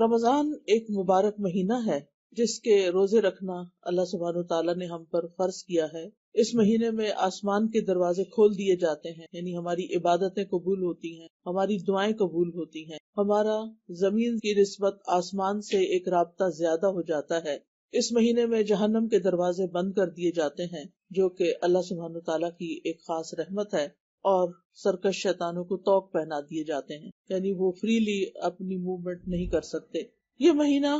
रमजान एक मुबारक महीना है जिसके रोजे रखना अल्लाह सुबहान तला ने हम पर फर्ज किया है इस महीने में आसमान के दरवाजे खोल दिए जाते हैं यानी हमारी इबादतें कबूल होती हैं हमारी दुआएं कबूल होती हैं हमारा जमीन की रिश्वत आसमान से एक रबता ज्यादा हो जाता है इस महीने में जहन्नम के दरवाजे बंद कर दिए जाते हैं जो कि अल्लाह सुबहान तला की एक खास रहमत है और सरकश शैतानों को तोक पहना दिए जाते हैं यानी वो फ्रीली अपनी मूवमेंट नहीं कर सकते ये महीना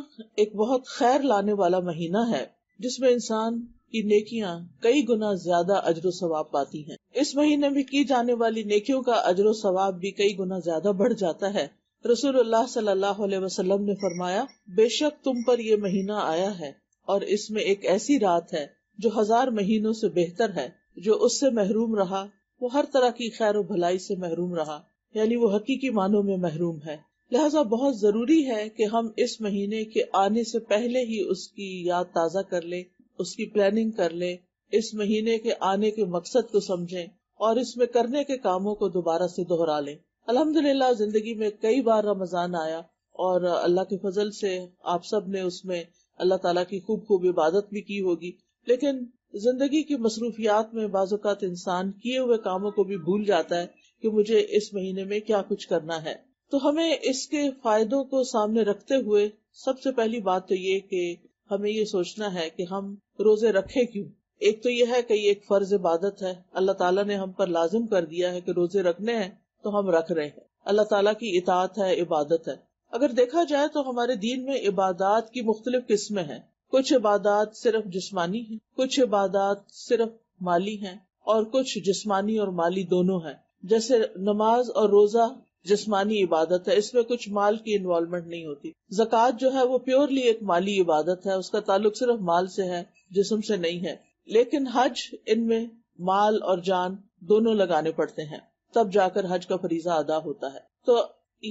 एक बहुत खैर लाने वाला महीना है जिसमें इंसान की नेकियां कई गुना ज्यादा अजर सवाब पाती हैं इस महीने में की जाने वाली नेकियों का अजर सवाब भी कई गुना ज्यादा बढ़ जाता है रसूलुल्लाह सल्लल्लाहु अलैहि वसल्लम ने फरमाया बेशक तुम पर यह महीना आया है और इसमें एक ऐसी रात है जो हजार महीनों से बेहतर है जो उससे महरूम रहा वो हर तरह की खैर भलाई से महरूम रहा यानी वो हकीकी मानों में महरूम है लिहाजा बहुत जरूरी है कि हम इस महीने के आने से पहले ही उसकी याद ताज़ा कर लें उसकी प्लानिंग कर लें इस महीने के आने के मकसद को समझें और इसमें करने के कामों को दोबारा से दोहरा लें अल्हम्दुलिल्लाह जिंदगी में कई बार रमजान आया और अल्लाह के फजल से आप सब ने उसमें अल्लाह ताला की खूब खूब इबादत भी की होगी लेकिन जिंदगी की मसरूफियात में बाजुकात इंसान किए हुए कामों को भी भूल जाता है कि मुझे इस महीने में क्या कुछ करना है तो हमें इसके फायदों को सामने रखते हुए सबसे पहली बात तो ये कि हमें ये सोचना है कि हम रोजे रखे क्यों एक तो यह है कि ये एक फर्ज इबादत है अल्लाह ताला ने हम पर लाजिम कर दिया है कि रोजे रखने हैं तो हम रख रहे हैं अल्लाह ताला की इतात है इबादत है अगर देखा जाए तो हमारे दीन में इबादत की मुख्तलिफ किस्में हैं कुछ इबादत सिर्फ जिस्मानी है कुछ इबादत सिर्फ माली हैं और कुछ जिस्मानी और माली दोनों हैं जैसे नमाज और रोजा जिस्मानी इबादत है इसमें कुछ माल की इन्वॉल्वमेंट नहीं होती जक़ात जो है वो प्योरली एक माली इबादत है उसका ताल्लुक सिर्फ माल से है जिसम से नहीं है लेकिन हज इनमें माल और जान दोनों लगाने पड़ते हैं तब जाकर हज का फरीजा अदा होता है तो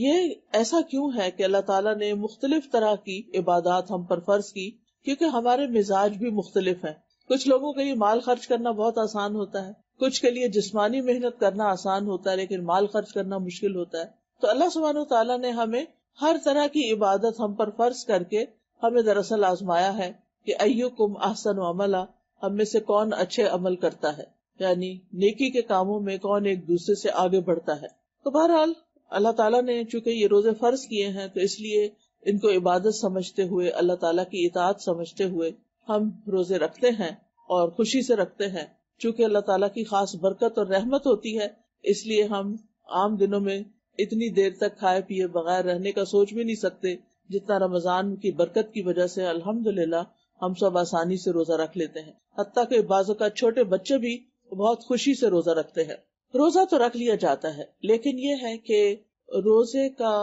ये ऐसा क्यों है कि अल्लाह ताला ने मुख्तलिफ तरह की इबादत हम पर फर्ज की क्योंकि हमारे मिजाज भी मुख्तलिफ है कुछ लोगों के लिए माल खर्च करना बहुत आसान होता है कुछ के लिए जिस्मानी मेहनत करना आसान होता है लेकिन माल खर्च करना मुश्किल होता है तो अल्लाह सुबहान तला ने हमें हर तरह की इबादत हम पर फर्ज करके हमें दरअसल आजमाया है कि अयुकुम अहसन अमला हम में से कौन अच्छे अमल करता है यानी नेकी के कामों में कौन एक दूसरे से आगे बढ़ता है तो बहरहाल अल्लाह ताला ने चूंकि ये रोजे फर्ज किए हैं तो इसलिए इनको इबादत समझते हुए अल्लाह ताला की इताद समझते हुए हम रोजे रखते हैं और खुशी से रखते हैं चूंकि अल्लाह ताला की खास बरकत और रहमत होती है इसलिए हम आम दिनों में इतनी देर तक खाए पिए बगैर रहने का सोच भी नहीं सकते जितना रमजान की बरकत की वजह से अल्हम्दुलिल्लाह हम सब आसानी से रोजा रख लेते हैं हती के बाजू का छोटे बच्चे भी बहुत खुशी से रोजा रखते हैं रोजा तो रख लिया जाता है लेकिन ये है कि रोजे का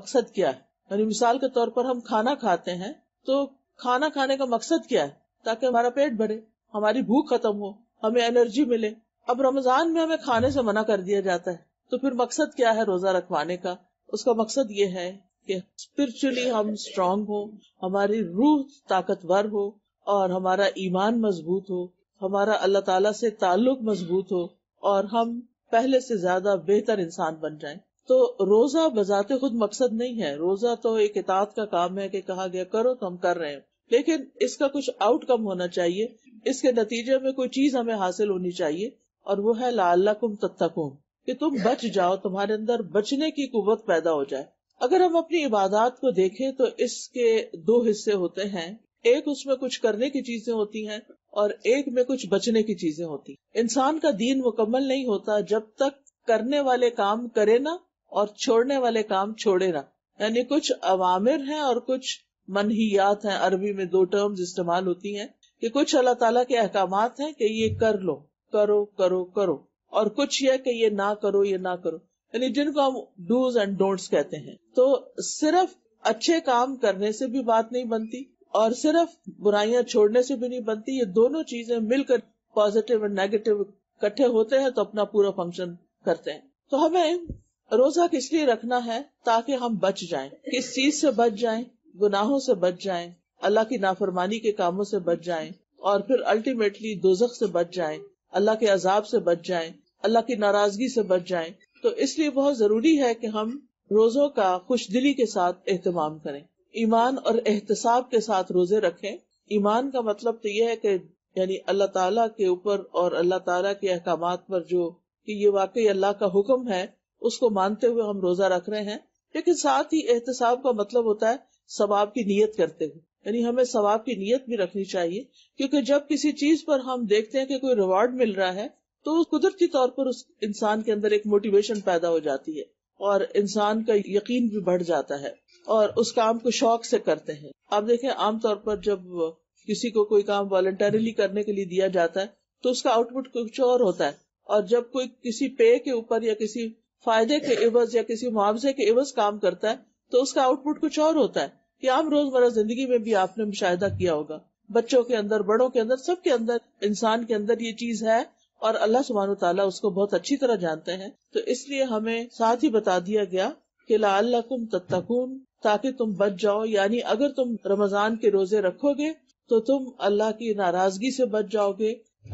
मकसद क्या है यानी मिसाल के तौर पर हम खाना खाते हैं तो खाना खाने का मकसद क्या है ताकि हमारा पेट भरे हमारी भूख खत्म हो हमें एनर्जी मिले अब रमजान में हमें खाने से मना कर दिया जाता है तो फिर मकसद क्या है रोजा रखवाने का उसका मकसद ये है कि स्पिरिचुअली हम स्ट्रांग हो हमारी रूह ताकतवर हो और हमारा ईमान मजबूत हो हमारा अल्लाह ताला से ताल्लुक मजबूत हो और हम पहले से ज्यादा बेहतर इंसान बन जाएं तो रोजा बजाते खुद मकसद नहीं है रोजा तो एक इतात का काम है कि कहा गया करो तो हम कर रहे हैं लेकिन इसका कुछ आउटकम होना चाहिए इसके नतीजे में कोई चीज हमें हासिल होनी चाहिए और वो है कुम तत्तकुम कि तुम बच जाओ तुम्हारे अंदर बचने की कुत पैदा हो जाए अगर हम अपनी इबादत को देखें तो इसके दो हिस्से होते हैं एक उसमें कुछ करने की चीजें होती हैं और एक में कुछ बचने की चीजें होती इंसान का दीन मुकम्मल नहीं होता जब तक करने वाले काम करे ना और छोड़ने वाले काम छोड़े ना यानी कुछ अवामिर है और कुछ मनहियात है अरबी में दो टर्म्स इस्तेमाल होती है कि कुछ अल्लाह ताला के अहकाम है कि ये कर लो करो करो करो और कुछ यह कि ये ना करो ये ना करो यानी जिनको हम डूज एंड डोंट्स कहते हैं तो सिर्फ अच्छे काम करने से भी बात नहीं बनती और सिर्फ बुराइयां छोड़ने से भी नहीं बनती ये दोनों चीजें मिलकर पॉजिटिव एंड नेगेटिव इकट्ठे होते हैं तो अपना पूरा फंक्शन करते हैं तो हमें रोजा किस लिए रखना है ताकि हम बच जाएं किस चीज से बच जाएं गुनाहों से बच जाएं अल्लाह की नाफरमानी के कामों से बच जाएं और फिर अल्टीमेटली दोजख से बच जाएं अल्लाह के अजाब से बच जाएं अल्लाह की नाराजगी से बच जाएं तो इसलिए बहुत जरूरी है कि हम रोजों का खुश दिली के साथ एहतमाम करें ईमान और एहतसाब के साथ रोजे रखें ईमान का मतलब तो यह है कि यानी अल्लाह ताला के ऊपर और अल्लाह ताला के अहकाम पर जो कि ये वाकई अल्लाह का हुक्म है उसको मानते हुए हम रोजा रख रहे हैं लेकिन साथ ही एहतसाब का मतलब होता है सवाब की नीयत करते हुए यानी हमें सवाब की नीयत भी रखनी चाहिए क्योंकि जब किसी चीज पर हम देखते हैं कि कोई रिवार्ड मिल रहा है तो कुदरती तौर पर उस इंसान के अंदर एक मोटिवेशन पैदा हो जाती है और इंसान का यकीन भी बढ़ जाता है और उस काम को शौक से करते हैं आप देखें आमतौर पर जब किसी को कोई काम वॉलंटरीली करने के लिए दिया जाता है तो उसका आउटपुट कुछ और होता है और जब कोई किसी पे के ऊपर या किसी फायदे के एवज या किसी मुआवजे के एवज काम करता है तो उसका आउटपुट कुछ और होता है कि आम रोजमर्रा जिंदगी में भी आपने मुशाह किया होगा बच्चों के अंदर बड़ों के अंदर सबके अंदर इंसान के अंदर ये चीज है और अल्लाह सुबहान तला उसको बहुत अच्छी तरह जानते हैं तो इसलिए हमें साथ ही बता दिया गया कि लाकुम तत्तकून ताकि तुम बच जाओ यानी अगर तुम रमजान के रोजे रखोगे तो तुम अल्लाह की नाराजगी से बच जाओगे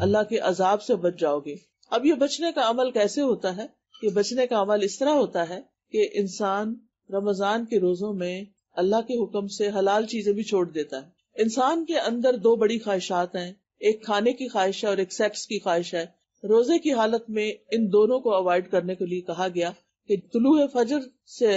अल्लाह के अजाब से बच जाओगे अब ये बचने का अमल कैसे होता है कि बचने का अमल इस तरह होता है कि इंसान रमजान के रोजों में अल्लाह के हुक्म से हलाल चीजें भी छोड़ देता है इंसान के अंदर दो बड़ी ख्वाहिशात हैं एक खाने की ख्वाहिश है और एक सेक्स की ख्वाहिश है रोजे की हालत में इन दोनों को अवॉइड करने के लिए कहा गया कि तुलु फजर से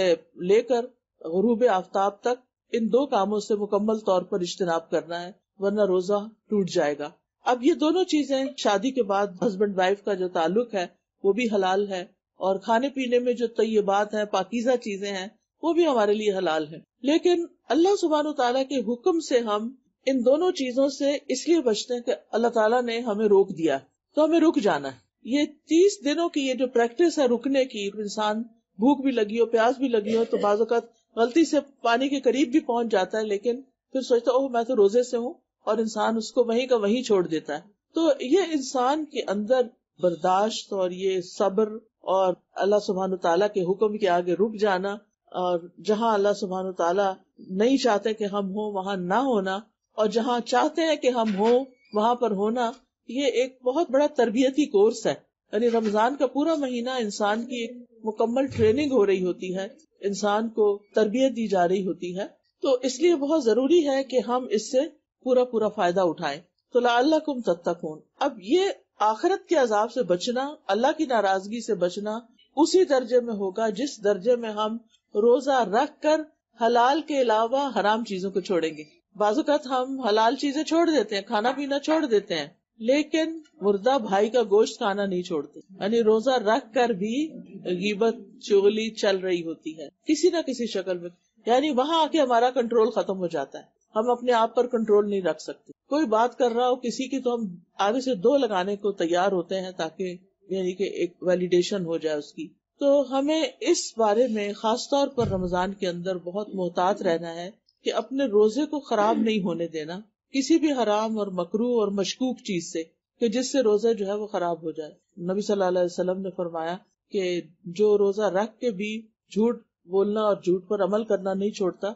लेकर गरूब आफ्ताब तक इन दो कामों से मुकम्मल तौर पर इज्तनाब करना है वरना रोजा टूट जाएगा अब ये दोनों चीजें शादी के बाद हस्बैंड वाइफ का जो ताल्लुक है वो भी हलाल है और खाने पीने में जो तयबात है पाकिजा चीजें हैं वो भी हमारे लिए हलाल है लेकिन अल्लाह सुबहान तला के हुक्म से हम इन दोनों चीजों से इसलिए बचते हैं कि अल्लाह ताला ने हमें रोक दिया तो हमें रुक जाना है ये तीस दिनों की ये जो प्रैक्टिस है रुकने की इंसान भूख भी लगी हो प्यास भी लगी हो तो बाजात गलती से पानी के करीब भी पहुंच जाता है लेकिन फिर सोचता ओह मैं तो रोजे से हूँ और इंसान उसको वहीं का वहीं छोड़ देता है तो ये इंसान के अंदर बर्दाश्त और ये सब्र और अल्लाह सुबहान तला के हुक्म के आगे रुक जाना और जहाँ अल्लाह सुबहान तला नहीं चाहते कि हम हो वहाँ ना होना और जहाँ चाहते हैं कि हम हो वहाँ पर होना ये एक बहुत बड़ा तरबियती कोर्स है यानी रमजान का पूरा महीना इंसान की एक मुकम्मल ट्रेनिंग हो रही होती है इंसान को तरबियत दी जा रही होती है तो इसलिए बहुत जरूरी है कि हम इससे पूरा पूरा फायदा उठाएं तो लाकुम तक अब ये आखिरत के अजाब से बचना अल्लाह की नाराजगी से बचना उसी दर्जे में होगा जिस दर्जे में हम रोजा रख कर हलाल के अलावा हराम चीजों को छोड़ेंगे बाजुकत हम हलाल चीजें छोड़ देते हैं खाना पीना छोड़ देते हैं लेकिन मुर्दा भाई का गोश्त खाना नहीं छोड़ते यानी रोजा रख कर भी गीबत चुगली चल रही होती है किसी न किसी शक्ल में यानी वहाँ आके हमारा कंट्रोल खत्म हो जाता है हम अपने आप पर कंट्रोल नहीं रख सकते कोई बात कर रहा हो किसी की तो हम आगे से दो लगाने को तैयार होते हैं ताकि यानी कि एक वैलिडेशन हो जाए उसकी तो हमें इस बारे में खास तौर पर रमजान के अंदर बहुत मोहतात रहना है कि अपने रोजे को खराब नहीं होने देना किसी भी हराम और मकरू और मशकूक चीज से कि जिससे रोजा जो है वो खराब हो जाए नबी सल्लल्लाहु अलैहि वसल्लम ने फरमाया कि जो रोजा रख के भी झूठ बोलना और झूठ पर अमल करना नहीं छोड़ता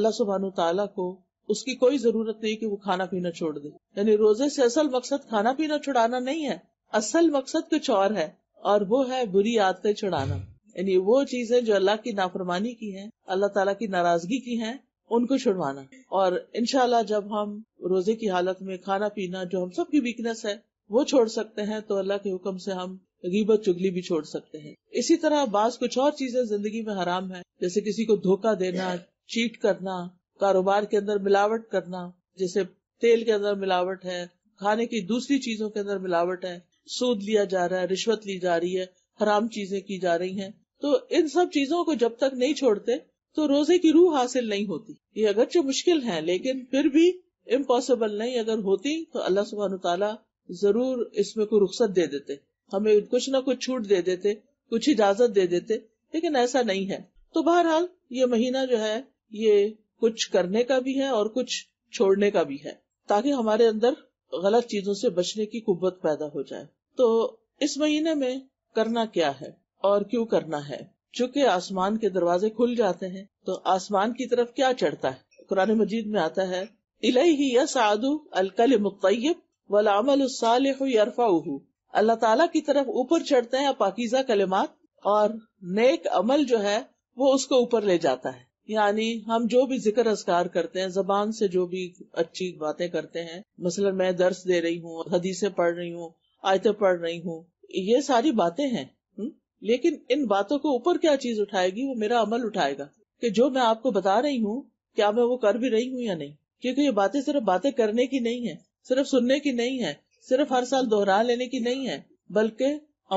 अल्लाह सुबहान ताला को उसकी कोई जरूरत नहीं कि वो खाना पीना छोड़ दे यानी रोजे से असल मकसद खाना पीना छुड़ाना नहीं है असल मकसद कुछ और है और वो है बुरी आदतें छुड़ाना यानी वो चीजें जो अल्लाह की नाफरमानी की हैं अल्लाह ताला की नाराजगी की हैं उनको छुड़वाना और इनशाला जब हम रोजे की हालत में खाना पीना जो हम सब की वीकनेस है वो छोड़ सकते हैं तो अल्लाह के हुक्म से हम गीबत चुगली भी छोड़ सकते हैं इसी तरह बास कुछ और चीजें जिंदगी में हराम है जैसे किसी को धोखा देना चीट करना कारोबार के अंदर मिलावट करना जैसे तेल के अंदर मिलावट है खाने की दूसरी चीजों के अंदर मिलावट है सूद लिया जा रहा है रिश्वत ली जा रही है हराम चीजें की जा रही हैं तो इन सब चीजों को जब तक नहीं छोड़ते तो रोजे की रूह हासिल नहीं होती ये अगरचे मुश्किल है लेकिन फिर भी इम्पॉसिबल नहीं अगर होती तो अल्लाह सुबहान तला जरूर इसमें कोई रुख्सत दे देते हमें कुछ ना कुछ छूट दे देते कुछ इजाजत दे देते लेकिन ऐसा नहीं है तो बहरहाल ये महीना जो है ये कुछ करने का भी है और कुछ छोड़ने का भी है ताकि हमारे अंदर गलत चीजों से बचने की कुत पैदा हो जाए तो इस महीने में करना क्या है और क्यों करना है चूँकि आसमान के दरवाजे खुल जाते हैं तो आसमान की तरफ क्या चढ़ता है कुरान मजीद में आता है इलाई ही साधु अलकल मुतब वलामल यरफाऊ अल्लाह ताला की तरफ ऊपर चढ़ते हैं पाकिजा कलेमात और नेक अमल जो है वो उसको ऊपर ले जाता है यानी हम जो भी जिक्र असकार करते हैं जबान से जो भी अच्छी बातें करते हैं मसलन मैं दर्स दे रही हूँ हदीसे पढ़ रही हूँ आयते पढ़ रही हूँ ये सारी बातें हैं हम्म? लेकिन इन बातों को ऊपर क्या चीज उठाएगी वो मेरा अमल उठाएगा कि जो मैं आपको बता रही हूँ क्या मैं वो कर भी रही हूँ या नहीं क्योंकि ये बातें सिर्फ बातें करने की नहीं है सिर्फ सुनने की नहीं है सिर्फ हर साल दोहरा लेने की नहीं है बल्कि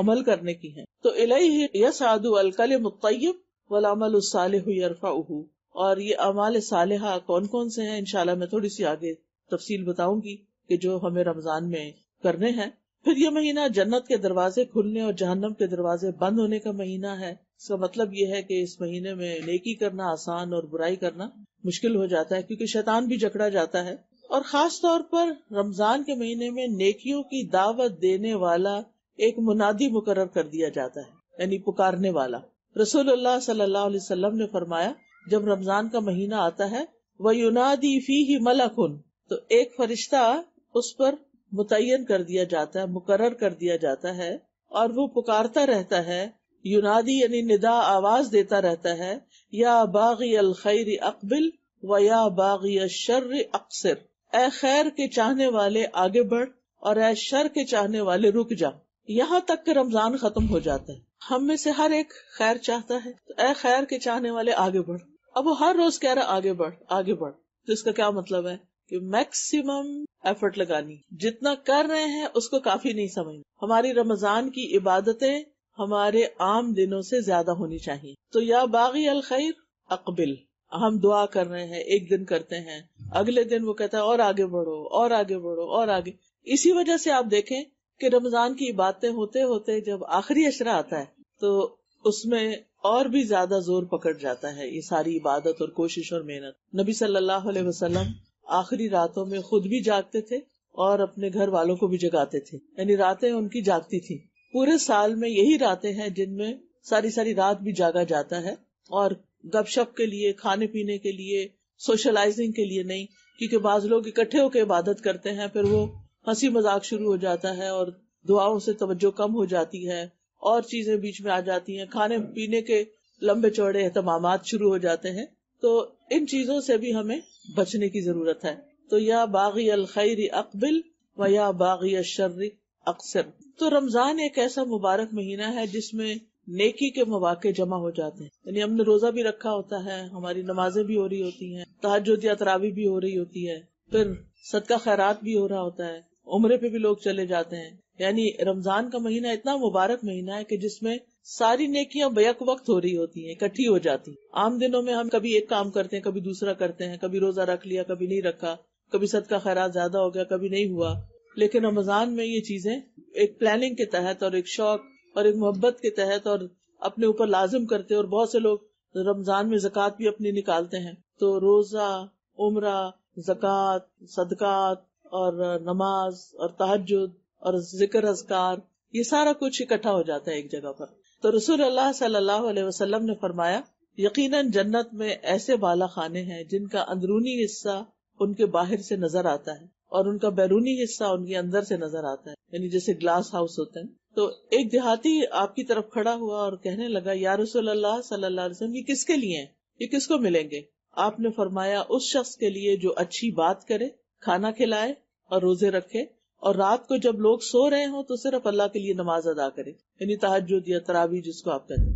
अमल करने की है तो इलाई साधु अलकल मुतयब वलामल साल यरफा और ये अमाल साल कौन कौन से हैं इनशाला मैं थोड़ी सी आगे तफसील बताऊंगी कि जो हमें रमजान में करने हैं फिर ये महीना जन्नत के दरवाजे खुलने और जहन्नम के दरवाजे बंद होने का महीना है इसका मतलब ये है कि इस महीने में नेकी करना आसान और बुराई करना मुश्किल हो जाता है क्योंकि शैतान भी जकड़ा जाता है और खास तौर पर रमजान के महीने में नेकियों की दावत देने वाला एक मुनादी मुकर्र कर दिया जाता है यानी पुकारने वाला रसूलुल्लाह सल्लल्लाहु ने फरमाया जब रमजान का महीना आता है वह युनादी फी ही मलकुन तो एक फरिश्ता उस पर मुतन कर दिया जाता है मुकर कर दिया जाता है और वो पुकारता रहता है युनादी यानी निदा आवाज देता रहता है या बागी अल खैर अकबिल व या बागी शर्र अक्सर ए खैर के चाहने वाले आगे बढ़ और ए शर के चाहने वाले रुक जा यहाँ तक के रमजान खत्म हो जाता है हम में से हर एक खैर चाहता है तो ए खैर के चाहने वाले आगे बढ़ अब वो हर रोज कह रहा आगे बढ़ आगे बढ़ तो इसका क्या मतलब है कि मैक्सिमम एफर्ट लगानी जितना कर रहे हैं उसको काफी नहीं समझना हमारी रमजान की इबादतें हमारे आम दिनों से ज्यादा होनी चाहिए तो या बागी अल खैर अकबिल हम दुआ कर रहे हैं एक दिन करते हैं अगले दिन वो कहता है और आगे बढ़ो और आगे बढ़ो और आगे इसी वजह से आप देखें कि रमजान की इबादतें होते होते जब आखिरी अशरा आता है तो उसमें और भी ज्यादा जोर पकड़ जाता है ये सारी इबादत और कोशिश और मेहनत नबी सल्लल्लाहु अलैहि वसल्लम आखिरी रातों में खुद भी जागते थे और अपने घर वालों को भी जगाते थे यानी रातें उनकी जागती थी पूरे साल में यही रातें हैं जिनमें सारी सारी रात भी जागा जाता है और गपशप के लिए खाने पीने के लिए सोशलाइजिंग के लिए नहीं क्योंकि बाज लोग इकट्ठे होकर इबादत करते हैं फिर वो हंसी मजाक शुरू हो जाता है और दुआओं से तवज्जो कम हो जाती है और चीजें बीच में आ जाती हैं खाने पीने के लंबे चौड़े अहतमाम शुरू हो जाते हैं तो इन चीजों से भी हमें बचने की जरूरत है तो या बागी अलखैर अकबिल व या बागी अशर अक्सर तो रमजान एक ऐसा मुबारक महीना है जिसमें नेकी के मौाक़े जमा हो जाते हैं यानी हमने रोजा भी रखा होता है हमारी नमाजें भी हो रही होती हैं तहजद या तरावी भी हो रही होती है फिर सदका खैरात भी हो रहा होता है उम्र पे भी लोग चले जाते हैं यानी रमजान का महीना इतना मुबारक महीना है कि जिसमें सारी नेकियां बैक वक्त हो रही होती हैं इकट्ठी हो जाती आम दिनों में हम कभी एक काम करते हैं कभी दूसरा करते हैं कभी रोजा रख लिया कभी नहीं रखा कभी सदका खैरा ज्यादा हो गया कभी नहीं हुआ लेकिन रमजान में ये चीजें एक प्लानिंग के तहत और एक शौक और एक मोहब्बत के तहत और अपने ऊपर लाजिम करते और बहुत से लोग रमजान में जक़ात भी अपनी निकालते हैं तो रोजा उम्र जक़ात सदकात और नमाज और तहजद और जिक्र अजकार ये सारा कुछ इकट्ठा हो जाता है एक जगह पर तो रसूल अल्लाह सल्लल्लाहु अलैहि वसल्लम ने फरमाया यकीनन जन्नत में ऐसे बाला खाने हैं जिनका अंदरूनी हिस्सा उनके बाहर से नजर आता है और उनका बैरूनी हिस्सा उनके अंदर से नजर आता है यानी जैसे ग्लास हाउस होते हैं तो एक देहाती आपकी तरफ खड़ा हुआ और कहने लगा या रसूल अल्लाह सल्लल्लाहु अलैहि वसल्लम ये किसके लिए है ये किसको मिलेंगे आपने फरमाया उस शख्स के लिए जो अच्छी बात करे खाना खिलाए और रोजे रखे और रात को जब लोग सो रहे हो तो सिर्फ अल्लाह के लिए नमाज अदा करे यानी तहजद या तरावी जिसको आप करें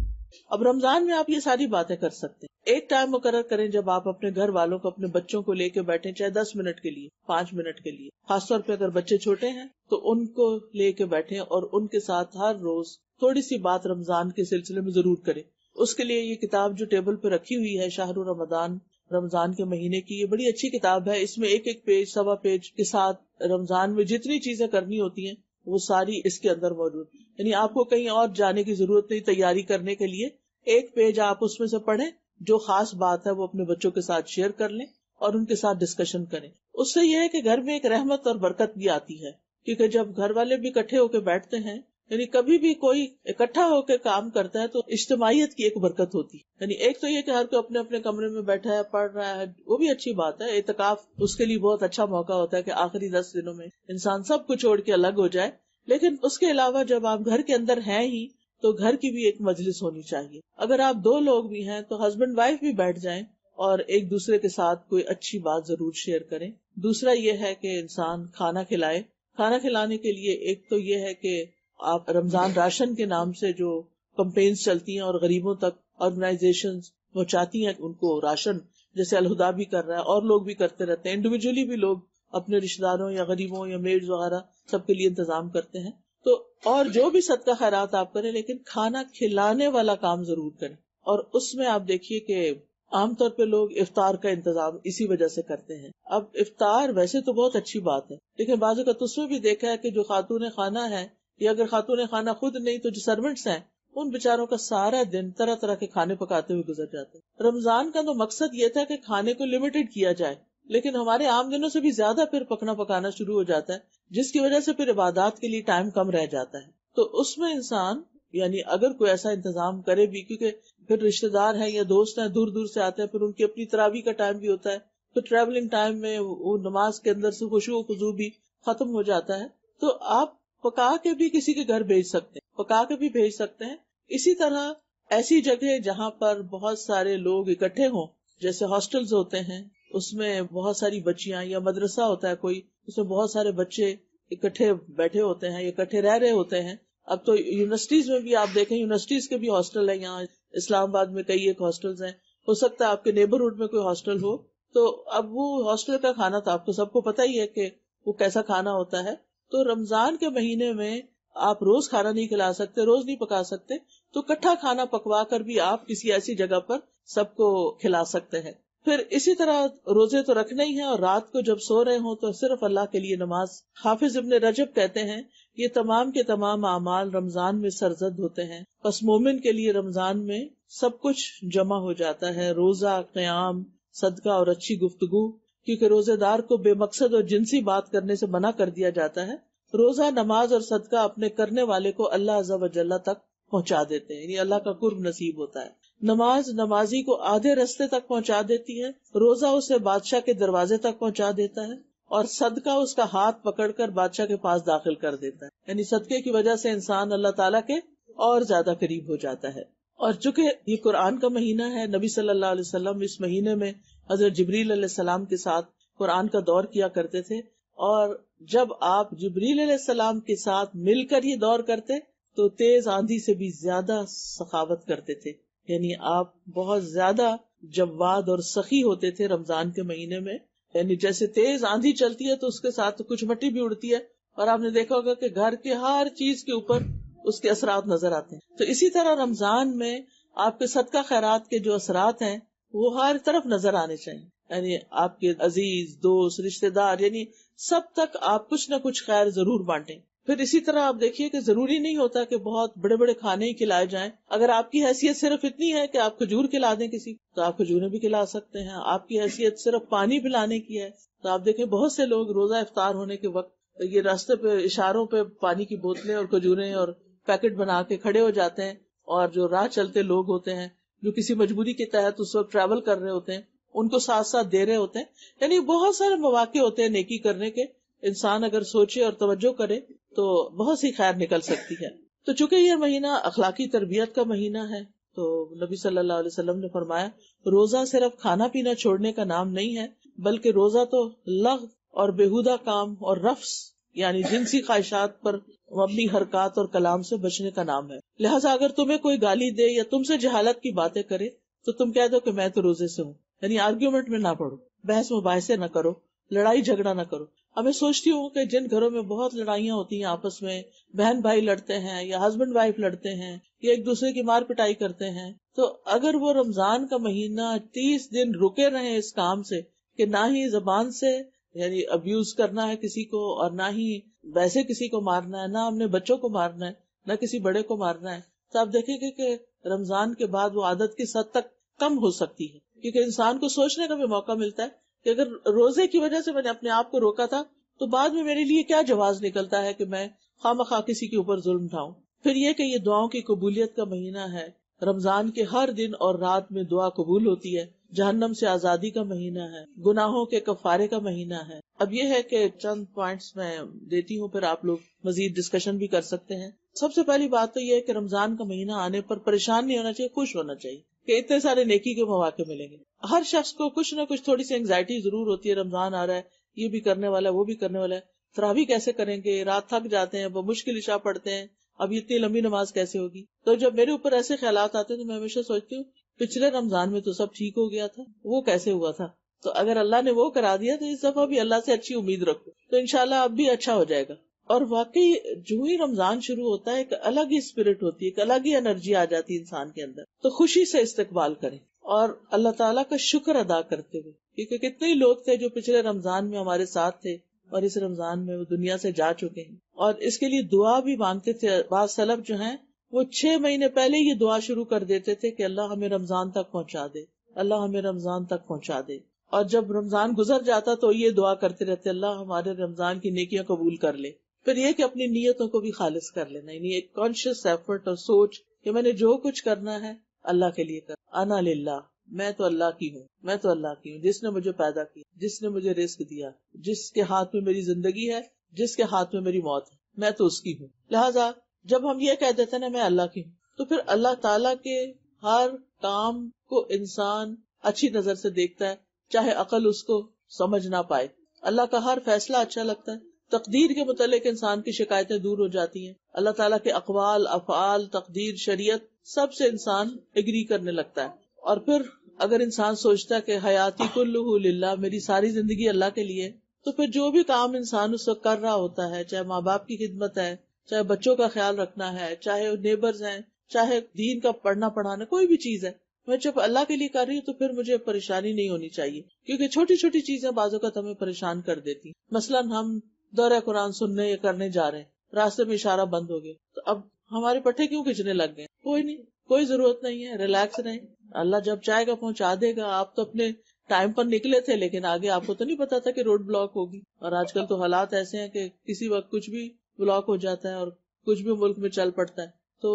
अब रमजान में आप ये सारी बातें कर सकते हैं एक टाइम मुकर करें जब आप अपने घर वालों को अपने बच्चों को लेके बैठे चाहे दस मिनट के लिए पाँच मिनट के लिए खासतौर पर अगर बच्चे छोटे हैं तो उनको लेके बैठे और उनके साथ हर रोज थोड़ी सी बात रमजान के सिलसिले में जरूर करें उसके लिए ये किताब जो टेबल पर रखी हुई है शाहरुख रमदान रमजान के महीने की ये बड़ी अच्छी किताब है इसमें एक एक पेज सवा पेज के साथ रमजान में जितनी चीजें करनी होती हैं वो सारी इसके अंदर मौजूद यानी आपको कहीं और जाने की जरूरत नहीं तैयारी करने के लिए एक पेज आप उसमें से पढ़े जो खास बात है वो अपने बच्चों के साथ शेयर कर लें और उनके साथ डिस्कशन करें उससे यह है कि घर में एक रहमत और बरकत भी आती है क्योंकि जब घर वाले भी इकट्ठे होकर बैठते हैं यानी कभी भी कोई इकट्ठा होकर काम करता है तो इज्तमाहीत की एक बरकत होती है यानी एक तो ये कि हर कोई अपने अपने कमरे में बैठा है पढ़ रहा है वो भी अच्छी बात है एतकाफ उसके लिए बहुत अच्छा मौका होता है कि आखिरी दस दिनों में इंसान सब कुछ छोड़ के अलग हो जाए लेकिन उसके अलावा जब आप घर के अंदर हैं ही तो घर की भी एक मजलिस होनी चाहिए अगर आप दो लोग भी हैं तो हस्बैंड वाइफ भी बैठ जाएं और एक दूसरे के साथ कोई अच्छी बात जरूर शेयर करें दूसरा ये है कि इंसान खाना खिलाए खाना खिलाने के लिए एक तो ये है कि आप रमजान राशन के नाम से जो कंपेन्स चलती है और गरीबों तक ऑर्गेनाइजेशन पहुंचाती है उनको राशन जैसे अलहुदा भी कर रहा है और लोग भी करते रहते हैं इंडिविजुअली भी लोग अपने रिश्तेदारों या गरीबों या मेड वगैरह सबके लिए इंतजाम करते हैं तो और जो भी सदका खैरात आप करें लेकिन खाना खिलाने वाला काम जरूर करें और उसमें आप देखिए कि आमतौर पर लोग इफ्तार का इंतजाम इसी वजह से करते हैं अब इफ्तार वैसे तो बहुत अच्छी बात है लेकिन बाजू का उसमें भी देखा है की जो खातून खाना है कि अगर खातून खाना खुद नहीं तो जो सर्वेंट्स हैं उन बेचारों का सारा दिन तरह तरह के खाने पकाते हुए गुजर जाते रमजान का तो मकसद ये था कि खाने को लिमिटेड किया जाए लेकिन हमारे आम दिनों से भी ज्यादा फिर पकना पकाना शुरू हो जाता है जिसकी वजह से फिर इबादत के लिए टाइम कम रह जाता है तो उसमें इंसान यानी अगर कोई ऐसा इंतजाम करे भी क्योंकि फिर रिश्तेदार हैं या दोस्त हैं दूर दूर से आते हैं फिर उनकी अपनी तरावी का टाइम भी होता है तो ट्रेवलिंग टाइम में वो नमाज के अंदर से खुशू भी खत्म हो जाता है तो आप पका के भी किसी के घर भेज सकते हैं पका के भी भेज सकते हैं इसी तरह ऐसी जगह जहाँ पर बहुत सारे लोग इकट्ठे हों जैसे हॉस्टल्स होते हैं उसमें बहुत सारी बच्चियाँ या मदरसा होता है कोई उसमें बहुत सारे बच्चे इकट्ठे बैठे होते हैं इकट्ठे रह रहे होते हैं अब तो यूनिवर्सिटीज में भी आप देखें यूनिवर्सिटीज के भी हॉस्टल है यहाँ इस्लामाबाद में कई एक हॉस्टल है हो सकता है आपके नेबरहुड में कोई हॉस्टल हो तो अब वो हॉस्टल का खाना तो आपको सबको पता ही है कि वो कैसा खाना होता है तो रमजान के महीने में आप रोज खाना नहीं खिला सकते रोज नहीं पका सकते तो कट्ठा खाना पकवा कर भी आप किसी ऐसी जगह पर सबको खिला सकते हैं फिर इसी तरह रोजे तो रखने ही हैं और रात को जब सो रहे हों तो सिर्फ अल्लाह के लिए नमाज हाफिज इब्ने रजब कहते हैं ये तमाम के तमाम अमाल रमजान में सरजद होते हैं बस मोमिन के लिए रमजान में सब कुछ जमा हो जाता है रोजा क्याम सदका और अच्छी गुफ्तगु क्योंकि रोजेदार को बेमकसद और जिनसी बात करने से मना कर दिया जाता है रोजा नमाज और सदका अपने करने वाले को अल्लाह वजल्ला तक पहुँचा देते हैं अल्लाह का कुर्ब नसीब होता है नमाज नमाजी को आधे रास्ते तक पहुँचा देती है रोजा उसे बादशाह के दरवाजे तक पहुँचा देता है और सदका उसका हाथ पकड़कर बादशाह के पास दाखिल कर देता है यानी सदके की वजह से इंसान अल्लाह ताला के और ज्यादा करीब हो जाता है और चूंकि ये कुरान का महीना है नबी सल्लल्लाहु अलैहि वसल्लम इस महीने में हजरत जबरील के साथ कुरान का दौर किया करते थे और जब आप जबरील के साथ मिलकर ही दौर करते तो तेज आंधी से भी ज्यादा सखावत करते थे यानी आप बहुत ज्यादा जवाद और सखी होते थे रमजान के महीने में यानी जैसे तेज आंधी चलती है तो उसके साथ तो कुछ मट्टी भी उड़ती है और आपने देखा होगा कि घर के हर चीज के ऊपर उसके असरात नजर आते हैं तो इसी तरह रमजान में आपके सदका खैरात के जो असरात हैं वो हर तरफ नजर आने चाहिए यानी आपके अजीज दोस्त रिश्तेदार यानी सब तक आप कुछ न कुछ खैर जरूर बांटे फिर इसी तरह आप देखिए कि जरूरी नहीं होता कि बहुत बड़े बड़े खाने ही खिलाए जाएं अगर आपकी हैसियत सिर्फ इतनी है कि आप खजूर खिला दें किसी तो आप खजूरें भी खिला सकते हैं आपकी हैसियत सिर्फ पानी पिलाने की है तो आप देखें बहुत से लोग रोजा इफ्तार होने के वक्त ये रास्ते पे इशारों पे पानी की बोतलें और खजूरें और पैकेट बना के खड़े हो जाते हैं और जो राह चलते लोग होते हैं जो किसी मजबूरी के तहत उस वक्त ट्रेवल कर रहे होते हैं उनको साथ साथ दे रहे होते हैं यानी बहुत सारे मौाक़े होते हैं नेकी करने के इंसान अगर सोचे और तवज्जो करे तो बहुत सी खैर निकल सकती है तो चूंकि यह महीना अखलाकी तरबियत का महीना है तो नबी सल्लल्लाहु अलैहि वसल्लम ने फरमाया रोजा सिर्फ खाना पीना छोड़ने का नाम नहीं है बल्कि रोजा तो लग और बेहुदा काम और रफ्स यानी जिनसी ख्वाहिशात पर अपनी हरकत और कलाम से बचने का नाम है लिहाजा अगर तुम्हे कोई गाली दे या तुमसे जहालत की बातें करे तो तुम कह दो कि मैं तो रोजे से हूँ यानी आर्ग्यूमेंट में ना पढ़ो बहस मुबासे न करो लड़ाई झगड़ा न करो अब मैं सोचती हूँ कि जिन घरों में बहुत लड़ाइयाँ होती हैं आपस में बहन भाई लड़ते हैं या हस्बैंड वाइफ लड़ते हैं या एक दूसरे की मार पिटाई करते हैं तो अगर वो रमजान का महीना तीस दिन रुके रहे इस काम से कि ना ही जबान से यानी अब्यूज करना है किसी को और ना ही वैसे किसी को मारना है ना अपने बच्चों को मारना है ना किसी बड़े को मारना है तो आप देखेंगे कि रमजान के बाद वो आदत की हद तक कम हो सकती है क्योंकि इंसान को सोचने का भी मौका मिलता है कि अगर रोजे की वजह से मैंने अपने आप को रोका था तो बाद में मेरे लिए क्या जवाब निकलता है कि मैं खाम खा किसी के ऊपर जुल्म उठाऊं फिर ये कि ये दुआओं की कबूलियत का महीना है रमजान के हर दिन और रात में दुआ कबूल होती है जहन्नम से आजादी का महीना है गुनाहों के कफारे का महीना है अब यह है कि चंद पॉइंट्स मैं देती हूँ फिर आप लोग मजीद डिस्कशन भी कर सकते हैं सबसे पहली बात तो यह है कि रमजान का महीना आने पर परेशान नहीं होना चाहिए खुश होना चाहिए कि इतने सारे नेकी के मौके मिलेंगे हर शख्स को कुछ न कुछ थोड़ी सी एंगजाइटी जरूर होती है रमजान आ रहा है ये भी करने वाला है वो भी करने वाला है तरावी कैसे करेंगे रात थक जाते हैं वो मुश्किल इशा पड़ते हैं अब इतनी लंबी नमाज कैसे होगी तो जब मेरे ऊपर ऐसे ख्याल आते तो मैं हमेशा सोचती हूँ पिछले रमजान में तो सब ठीक हो गया था वो कैसे हुआ था तो अगर अल्लाह ने वो करा दिया तो इस दफा भी अल्लाह से अच्छी उम्मीद रखो तो इनशाला अब भी अच्छा हो जाएगा और वाकई जो ही रमजान शुरू होता है एक अलग ही स्पिरिट होती है एक अलग ही एनर्जी आ जाती है इंसान के अंदर तो खुशी से इस्तेकबाल करें और अल्लाह ताला का शुक्र अदा करते हुए क्योंकि कितने लोग थे जो पिछले रमजान में हमारे साथ थे और इस रमजान में वो दुनिया से जा चुके हैं और इसके लिए दुआ भी मांगते थे बाद सलब जो है वो छह महीने पहले ये दुआ शुरू कर देते थे कि अल्लाह हमें रमजान तक पहुंचा दे अल्लाह हमें रमजान तक पहुंचा दे और जब रमजान गुजर जाता तो ये दुआ करते रहते अल्लाह हमारे रमजान की नेकियां कबूल कर ले फिर ये कि अपनी नीयतों को भी खालिज कर लेना यानी एक कॉन्शियस एफर्ट और सोच कि मैंने जो कुछ करना है अल्लाह के लिए कर अना लिल्ला मैं तो अल्लाह की हूँ मैं तो अल्लाह की हूँ जिसने मुझे पैदा किया जिसने मुझे रिस्क दिया जिसके हाथ में मेरी जिंदगी है जिसके हाथ में मेरी मौत है मैं तो उसकी हूँ लिहाजा जब हम ये कह देते ना मैं अल्लाह की हूँ तो फिर अल्लाह ताला के हर काम को इंसान अच्छी नजर से देखता है चाहे अकल उसको समझ ना पाए अल्लाह का हर फैसला अच्छा लगता है तकदीर के मुतालिक इंसान की शिकायतें दूर हो जाती हैं अल्लाह ताला के अकवाल अफाल तकदीर शरीयत सबसे इंसान एग्री करने लगता है और फिर अगर इंसान सोचता कि हयाती कुल्ला मेरी सारी जिंदगी अल्लाह के लिए तो फिर जो भी काम इंसान उस वक्त कर रहा होता है चाहे माँ बाप की खिदमत है चाहे बच्चों का ख्याल रखना है चाहे नेबर्स हैं चाहे दीन का पढ़ना पढ़ाना कोई भी चीज है मैं जब अल्लाह के लिए कर रही हूँ तो फिर मुझे परेशानी नहीं होनी चाहिए क्योंकि छोटी छोटी चीजें बाजों का हमें परेशान कर देती मसलन हम दौरा कुरान सुनने या करने जा रहे हैं रास्ते में इशारा बंद हो गया तो अब हमारे पट्टे क्यों खिंचने लग गए कोई नहीं कोई जरूरत नहीं है रिलैक्स रहें अल्लाह जब चाहेगा पहुंचा देगा आप तो अपने टाइम पर निकले थे लेकिन आगे आपको तो नहीं पता था कि रोड ब्लॉक होगी और आजकल तो हालात ऐसे हैं कि किसी वक्त कुछ भी ब्लॉक हो जाता है और कुछ भी मुल्क में चल पड़ता है तो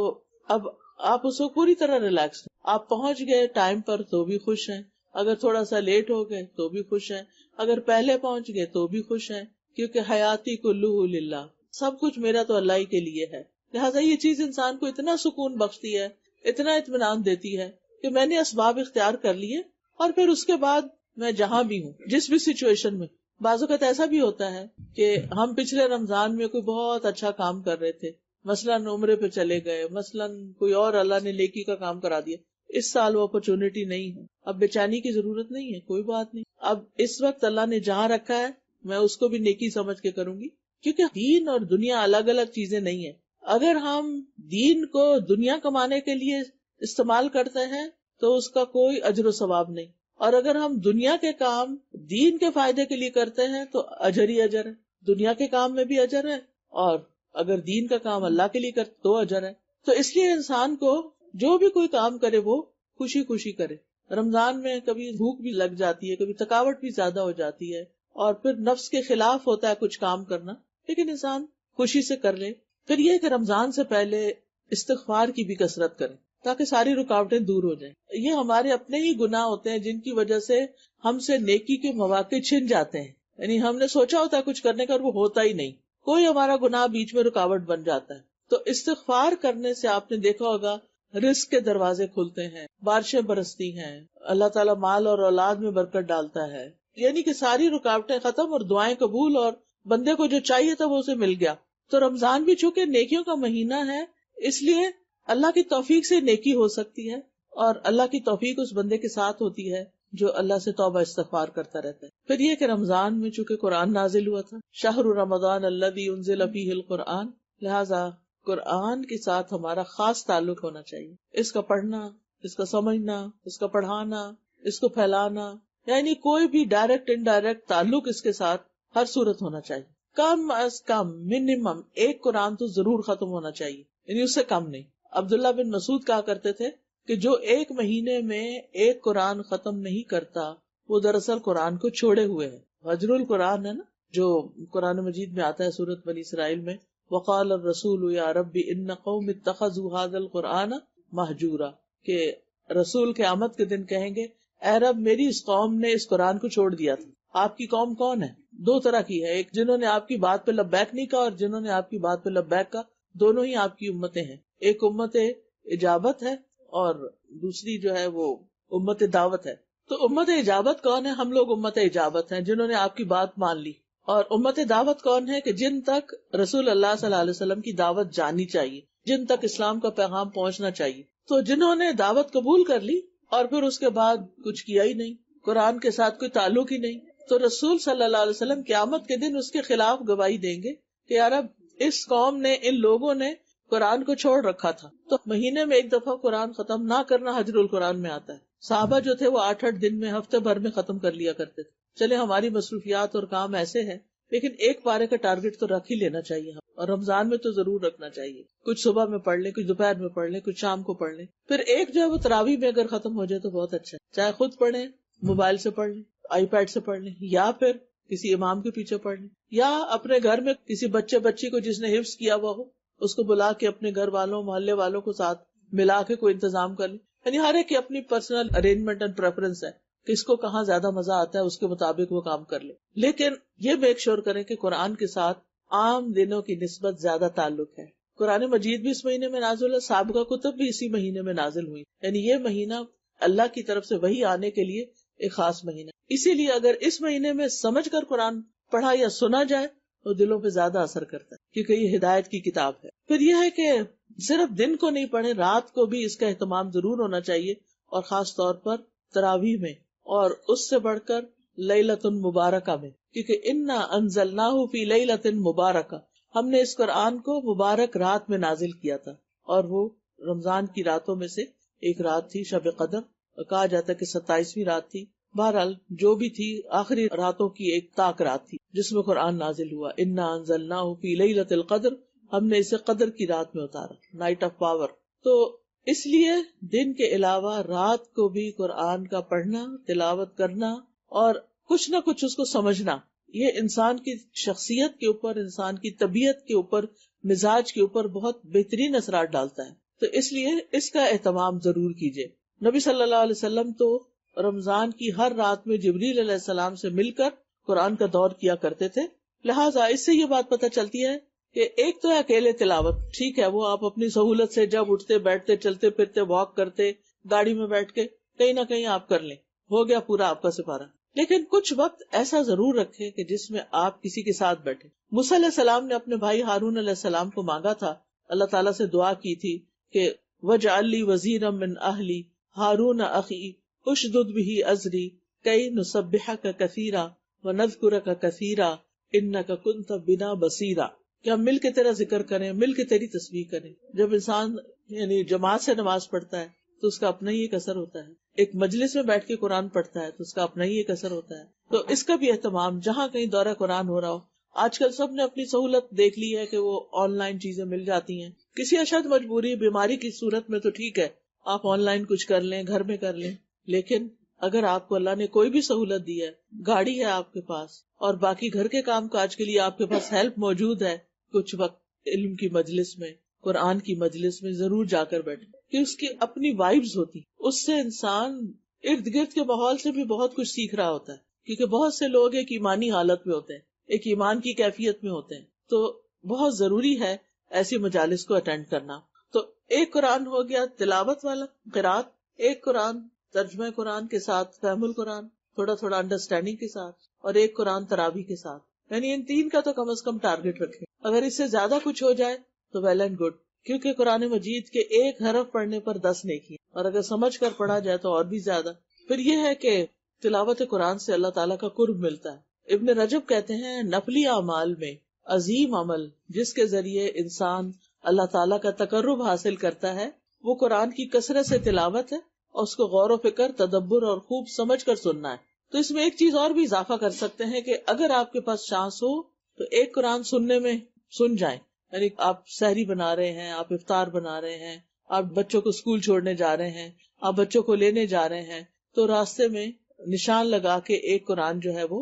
अब आप उसको पूरी तरह रिलैक्स आप पहुंच गए टाइम पर तो भी खुश हैं अगर थोड़ा सा लेट हो गए तो भी खुश हैं अगर पहले पहुंच गए तो भी खुश हैं क्योंकि हयाती कुल्लू लिल्ला सब कुछ मेरा तो अल्लाह के लिए है लिहाजा ये चीज इंसान को इतना सुकून बख्शती है इतना इतमान देती है कि मैंने इसबाब इख्तियार कर लिए और फिर उसके बाद मैं जहाँ भी हूँ जिस भी सिचुएशन में बाजूकत तो ऐसा भी होता है कि हम पिछले रमजान में कोई बहुत अच्छा काम कर रहे थे मसलन उम्र पे चले गए मसलन कोई और अल्लाह ने लेकी का काम करा दिया इस साल वो अपॉर्चुनिटी नहीं है अब बेचैनी की जरूरत नहीं है कोई बात नहीं अब इस वक्त अल्लाह ने जहाँ रखा है मैं उसको भी नेकी समझ के करूंगी क्योंकि दीन और दुनिया अलग अलग चीजें नहीं है अगर हम दीन को दुनिया कमाने के लिए इस्तेमाल करते हैं तो उसका कोई अजर स्वाब नहीं और अगर हम दुनिया के काम दीन के फायदे के लिए करते हैं तो अजर ही अजर है दुनिया के काम में भी अजर है और अगर दीन का काम अल्लाह के लिए कर तो अजर है तो इसलिए इंसान को जो भी कोई काम करे वो खुशी खुशी करे रमजान में कभी भूख भी लग जाती है कभी थकावट भी ज्यादा हो जाती है और फिर नफ्स के खिलाफ होता है कुछ काम करना लेकिन इंसान खुशी से कर ले फिर यह कि रमजान से पहले इस्तार की भी कसरत करें ताकि सारी रुकावटें दूर हो जाएं। ये हमारे अपने ही गुनाह होते हैं जिनकी वजह से हमसे नेकी के मौाक़े छिन जाते हैं यानी हमने सोचा होता है कुछ करने का और वो होता ही नहीं कोई हमारा गुनाह बीच में रुकावट बन जाता है तो इस्तार करने से आपने देखा होगा रिस्क के दरवाजे खुलते हैं बारिशें बरसती हैं अल्लाह ताला माल और औलाद में बरकत डालता है यानी कि सारी रुकावटें खत्म और दुआएं कबूल और बंदे को जो चाहिए था वो उसे मिल गया तो रमजान भी चूंकि नेकियों का महीना है इसलिए अल्लाह की तोफीक से नेकी हो सकती है और अल्लाह की तोफीक उस बंदे के साथ होती है जो अल्लाह से तोबा इस्तफार करता रहता है फिर यह कि रमजान में चूंकि कुरान नाजिल हुआ था शाहर रमदान अल्लाफील कुरान लिहाजा कुरान के साथ हमारा खास ताल्लुक होना चाहिए इसका पढ़ना इसका समझना इसका पढ़ाना इसको फैलाना यानी कोई भी डायरेक्ट इनडायरेक्ट ताल्लुक इसके साथ हर सूरत होना चाहिए कम अज कम मिनिमम एक कुरान तो जरूर खत्म होना चाहिए यानी उससे कम नहीं अब्दुल्ला बिन मसूद कहा करते थे कि जो एक महीने में एक कुरान खत्म नहीं करता वो दरअसल कुरान को छोड़े हुए है हजरुल कुरान है ना जो कुरान मजीद में आता है सूरत बनी इसराइल में वकाल रसूल या रबी इन कौम तखजुहादल कुरान महजूरा के रसूल के आमद के दिन कहेंगे अरब मेरी इस कौम ने इस कुरान को छोड़ दिया था आपकी कौम कौन है दो तरह की है एक जिन्होंने आपकी बात पे लब्बैक नहीं कहा और जिन्होंने आपकी बात पे लब्बैक कहा दोनों ही आपकी उम्मतें हैं एक उम्मत इजाबत है और दूसरी जो है वो उम्मत दावत है तो उम्मत इजाबत कौन है हम लोग उम्मत इजाबत हैं जिन्होंने आपकी बात मान ली और उम्मत दावत कौन है कि जिन तक रसूल अल्लाह सल्लाम की दावत जानी चाहिए जिन तक इस्लाम का पैगाम पहुँचना चाहिए तो जिन्होंने दावत कबूल कर ली और फिर उसके बाद कुछ किया ही नहीं कुरान के साथ कोई ताल्लुक ही नहीं तो रसूल सल्लल्लाहु अलैहि वसल्लम क्यामत के दिन उसके खिलाफ गवाही देंगे कि यार इस कौम ने इन लोगों ने कुरान को छोड़ रखा था तो महीने में एक दफा कुरान खत्म ना करना हजरुल कुरान में आता है साहबा जो थे वो आठ आठ दिन में हफ्ते भर में खत्म कर लिया करते थे चले हमारी मसरूफियात और काम ऐसे है लेकिन एक पारे का टारगेट तो रख ही लेना चाहिए हम और रमजान में तो जरूर रखना चाहिए कुछ सुबह में पढ़ लें कुछ दोपहर में पढ़ लें कुछ शाम को पढ़ लें फिर एक जो है वो तरावी में अगर खत्म हो जाए तो बहुत अच्छा है चाहे खुद पढ़े मोबाइल से पढ़ लें आईपैड से पढ़ लें या फिर किसी इमाम के पीछे पढ़ लें या अपने घर में किसी बच्चे बच्ची को जिसने हिफ्स किया हुआ हो उसको बुला के अपने घर वालों मोहल्ले वालों को साथ मिला के कोई इंतजाम कर लें यानी हर एक अपनी पर्सनल अरेंजमेंट एंड प्रेफरेंस है किसको कहाँ ज्यादा मजा आता है उसके मुताबिक वो काम कर ले लेकिन ये मेक श्योर करें कि कुरान के साथ आम दिनों की नस्बत ज्यादा ताल्लुक है कुरान मजीद भी इस महीने में नाजुल है सबका कुतब भी इसी महीने में नाजिल हुई यानी ये महीना अल्लाह की तरफ से वही आने के लिए एक खास महीना इसीलिए अगर इस महीने में समझ कर कुरान पढ़ा या सुना जाए तो दिलों पे ज्यादा असर करता है क्योंकि ये हिदायत की किताब है फिर यह है कि सिर्फ दिन को नहीं पढ़े रात को भी इसका अहतमाम जरूर होना चाहिए और खास तौर पर तरावी में और उससे बढ़कर लतन मुबारका में क्योंकि इन्ना अनजलना फी लतन मुबारका हमने इस कुरान को मुबारक रात में नाजिल किया था और वो रमजान की रातों में से एक रात थी शब कदर कहा जाता कि सत्ताईसवीं रात थी बहरहाल जो भी थी आखिरी रातों की एक ताक रात थी जिसमे कुरान नाजिल हुआ इन्ना अंजल ना हो फी कदर हमने इसे कदर की रात में उतारा नाइट ऑफ पावर तो इसलिए दिन के अलावा रात को भी कुरान का पढ़ना तिलावत करना और कुछ न कुछ उसको समझना ये इंसान की शख्सियत के ऊपर इंसान की तबीयत के ऊपर मिजाज के ऊपर बहुत बेहतरीन असरा डालता है तो इसलिए इसका एहतमाम जरूर कीजिए नबी सल्लल्लाहु अलैहि वसल्लम तो रमजान की हर रात में जबरील अलैहिस्सलाम से मिलकर कुरान का दौर किया करते थे लिहाजा इससे ये बात पता चलती है कि एक तो है अकेले तिलावत ठीक है वो आप अपनी सहूलत से जब उठते बैठते चलते फिरते वॉक करते गाड़ी में बैठ के कहीं ना कहीं आप कर लें हो गया पूरा आपका सिपारा लेकिन कुछ वक्त ऐसा जरूर रखें कि जिसमें आप किसी के साथ बैठे मूसा सलाम ने अपने भाई हारून अलैहिस्सलाम को मांगा था अल्लाह ताला से दुआ की थी कि वज अली वजीर अहली हारून अखी उशदुद भी अजरी कई नुसबिहा का कसीरा व नजकुरा का कसीरा इन्ना का कुन बिना बसीरा कि हम मिल के तेरा जिक्र करें मिल के तेरी तस्वीर करें जब इंसान यानी जमात से नमाज पढ़ता है तो उसका अपना ही एक असर होता है एक मजलिस में बैठ के कुरान पढ़ता है तो उसका अपना ही एक असर होता है तो इसका भी एहतमाम जहाँ कहीं दौरा कुरान हो रहा हो आजकल सब ने अपनी सहूलत देख ली है की वो ऑनलाइन चीजें मिल जाती है किसी अशद मजबूरी बीमारी की सूरत में तो ठीक है आप ऑनलाइन कुछ कर ले घर में कर लें लेकिन अगर आपको अल्लाह ने कोई भी सहूलत दी है गाड़ी है आपके पास और बाकी घर के काम काज के लिए आपके पास हेल्प मौजूद है कुछ वक्त इल्म की मजलिस में कुरान की मजलिस में जरूर जाकर बैठे कि उसकी अपनी वाइब्स होती उससे इंसान इर्द गिर्द के माहौल से भी बहुत कुछ सीख रहा होता है क्योंकि बहुत से लोग एक ईमानी हालत में होते हैं एक ईमान की कैफियत में होते हैं तो बहुत जरूरी है ऐसी मजालिस को अटेंड करना तो एक कुरान हो गया तिलावत वाला किरात एक कुरान तर्जमे कुरान के साथ फहमुल कुरान थोड़ा थोड़ा अंडरस्टैंडिंग के साथ और एक कुरान तरावी के साथ यानी इन तीन का तो कम अज कम टारगेट रखे अगर इससे ज्यादा कुछ हो जाए तो वेल एंड गुड क्योंकि कुरान मजीद के एक हरफ पढ़ने पर दस नेकी और अगर समझ कर पढ़ा जाए तो और भी ज्यादा फिर यह है कि तिलावत कुरान से अल्लाह ताला का कुर्ब मिलता है इबन रजब कहते हैं नफली अमाल में अजीम अमल जिसके जरिए इंसान अल्लाह ताला का तकर्रब हासिल करता है वो कुरान की कसरत से तिलावत है और उसको गौर फिकर तदब्बर और खूब समझ कर सुनना है तो इसमें एक चीज और भी इजाफा कर सकते हैं कि अगर आपके पास चांस हो तो एक कुरान सुनने में सुन जाए यानी आप सहरी बना रहे हैं आप इफ्तार बना रहे हैं आप बच्चों को स्कूल छोड़ने जा रहे हैं आप बच्चों को लेने जा रहे हैं तो रास्ते में निशान लगा के एक कुरान जो है वो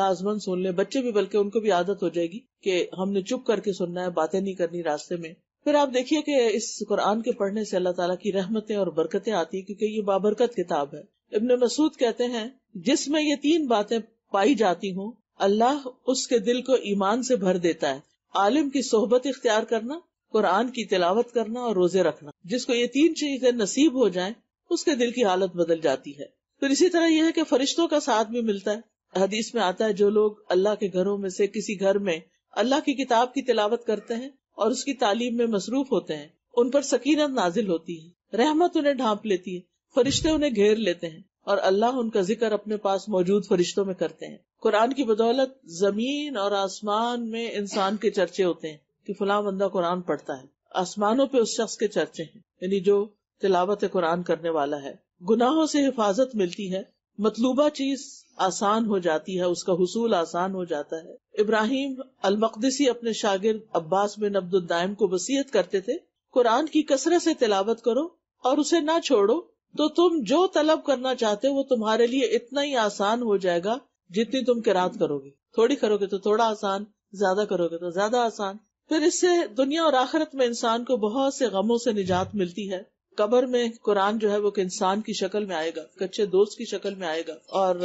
लाजमन सुन ले बच्चे भी बल्कि उनको भी आदत हो जाएगी कि हमने चुप करके सुनना है बातें नहीं करनी रास्ते में फिर आप देखिए कि इस कुरान के पढ़ने से अल्लाह ताला की रहमतें और बरकतें आती है क्योंकि ये बाबरकत किताब है इब्ने मसूद कहते हैं जिसमें ये तीन बातें पाई जाती हूँ अल्लाह उसके दिल को ईमान से भर देता है आलिम की सोहबत इख्तियार करना कुरान की तिलावत करना और रोजे रखना जिसको ये तीन चीजें नसीब हो जाए उसके दिल की हालत बदल जाती है फिर इसी तरह यह है कि फरिश्तों का साथ भी मिलता है हदीस में आता है जो लोग अल्लाह के घरों में से किसी घर में अल्लाह की किताब की तिलावत करते हैं और उसकी तालीम में मसरूफ होते हैं उन पर सकीनत नाजिल होती है रहमत उन्हें ढांप लेती है फरिश्ते उन्हें घेर लेते हैं और अल्लाह उनका जिक्र अपने पास मौजूद फरिश्तों में करते हैं कुरान की बदौलत जमीन और आसमान में इंसान के चर्चे होते हैं कि फलां बंदा कुरान पढ़ता है आसमानों पे उस शख्स के चर्चे हैं यानी जो तिलावत कुरान करने वाला है गुनाहों से हिफाजत मिलती है मतलूबा चीज आसान हो जाती है उसका हसूल आसान हो जाता है इब्राहिम अलमकदसी अपने शागिर्द अब्बास बिन अब्दुल्दायम को वसीयत करते थे कुरान की कसरत से तिलावत करो और उसे ना छोड़ो तो तुम जो तलब करना चाहते हो वो तुम्हारे लिए इतना ही आसान हो जाएगा जितनी तुम किरात करोगे थोड़ी करोगे तो थोड़ा आसान ज्यादा करोगे तो ज्यादा आसान फिर इससे दुनिया और आखिरत में इंसान को बहुत से गमों से निजात मिलती है कबर में कुरान जो है वो एक इंसान की शक्ल में आएगा कच्चे दोस्त की शक्ल में आएगा और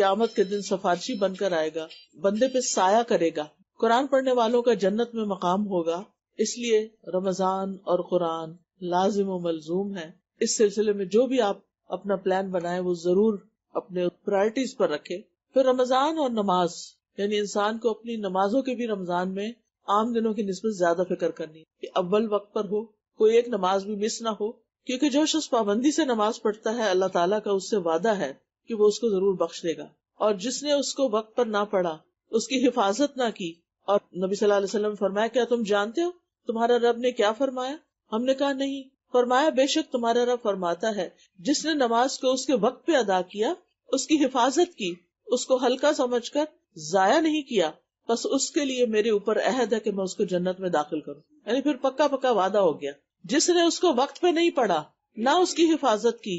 क्यामत के दिन सफारशी बनकर आएगा बंदे पे साया करेगा कुरान पढ़ने वालों का जन्नत में मकाम होगा इसलिए रमजान और कुरान लाजिम और मलजूम है इस सिलसिले में जो भी आप अपना प्लान बनाए वो जरूर अपने प्रायोरिटीज पर रखे फिर रमजान और नमाज यानी इंसान को अपनी नमाजों के भी रमजान में आम दिनों की नस्बत ज्यादा फिक्र करनी है अव्वल वक्त पर हो कोई एक नमाज भी मिस ना हो क्योंकि जो शख्स पाबंदी से नमाज पढ़ता है अल्लाह ताला का उससे वादा है कि वो उसको जरूर बख्श देगा और जिसने उसको वक्त पर ना पढ़ा उसकी हिफाजत ना की और नबी सल्लल्लाहु फरमाया क्या तुम जानते हो तुम्हारा रब ने क्या फरमाया हमने कहा नहीं फरमाया बेशक तुम्हारा रब फरमाता है जिसने नमाज को उसके वक्त पे अदा किया उसकी हिफाजत की उसको हल्का कर जाया नहीं किया बस उसके लिए मेरे ऊपर अहद है की मैं उसको जन्नत में दाखिल करूँ यानी फिर पक्का पक्का वादा हो गया जिसने उसको वक्त पे नहीं पढ़ा ना उसकी हिफाजत की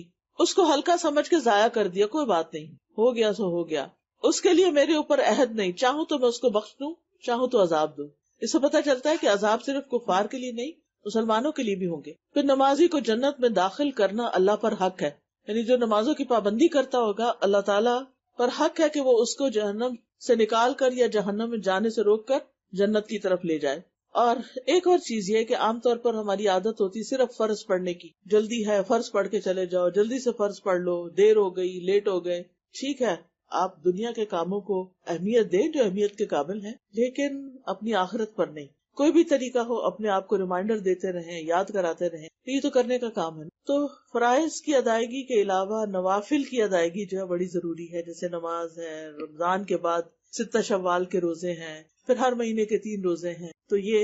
उसको हल्का समझ के जाया कर दिया कोई बात नहीं हो गया सो हो गया उसके लिए मेरे ऊपर अहद नहीं चाहूँ तो मैं उसको बख्श दू चाहूँ तो अजाब दू इससे पता चलता है की अजाब सिर्फ कुफार के लिए नहीं मुसलमानों के लिए भी होंगे फिर नमाजी को जन्नत में दाखिल करना अल्लाह पर हक है यानी जो नमाजों की पाबंदी करता होगा अल्लाह ताला पर हक है कि वो उसको जहन्नम से निकाल कर या जहन्नम में जाने से रोक कर जन्नत की तरफ ले जाए और एक और चीज ये कि आमतौर पर हमारी आदत होती है सिर्फ फर्ज पढ़ने की जल्दी है फर्ज पढ़ के चले जाओ जल्दी से फर्ज पढ़ लो देर हो गई लेट हो गए ठीक है आप दुनिया के कामों को अहमियत दें जो अहमियत के काबिल हैं लेकिन अपनी आखिरत पर नहीं कोई भी तरीका हो अपने आप को रिमाइंडर देते रहें याद कराते रहें ये तो करने का काम है तो फरज की अदायगी के अलावा नवाफिल की अदायगी जो है बड़ी जरूरी है जैसे नमाज है रमजान के बाद सित्ता शवाल के रोजे हैं फिर हर महीने के तीन रोजे हैं तो ये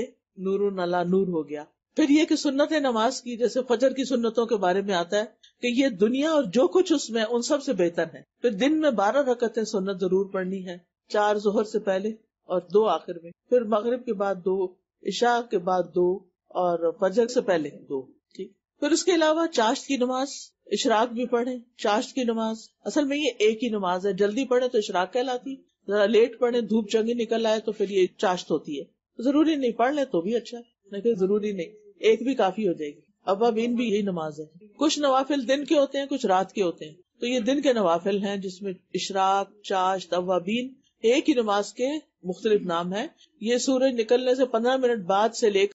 नूर नला नूर हो गया फिर ये कि सुन्नत नमाज की जैसे फजर की सुन्नतों के बारे में आता है कि ये दुनिया और जो कुछ उसमें उन सब से बेहतर है फिर दिन में बारह रकते सुन्नत जरूर पढ़नी है चार जोहर से पहले और दो आखिर में फिर मगरब के बाद दो इशा के बाद दो और फजर से पहले दो ठीक फिर उसके अलावा चाश्त की नमाज इशराक भी पढ़े चाश्त की नमाज असल में ये एक ही नमाज है जल्दी पढ़े तो इशराक कहलाती जरा लेट पढ़े धूप चंगी निकल आए तो फिर ये चाश्त होती है तो जरूरी नहीं पढ़ ले तो भी अच्छा है नहीं जरूरी नहीं एक भी काफी हो जाएगी अब अब इन भी यही नमाज है कुछ नवाफिल दिन के होते हैं कुछ रात के होते हैं तो ये दिन के नवाफिल हैं जिसमें इशराक चाश अवाबीन एक ही नमाज के मुख्तलिफ नाम है ये सूरज निकलने से पंद्रह मिनट बाद से लेकर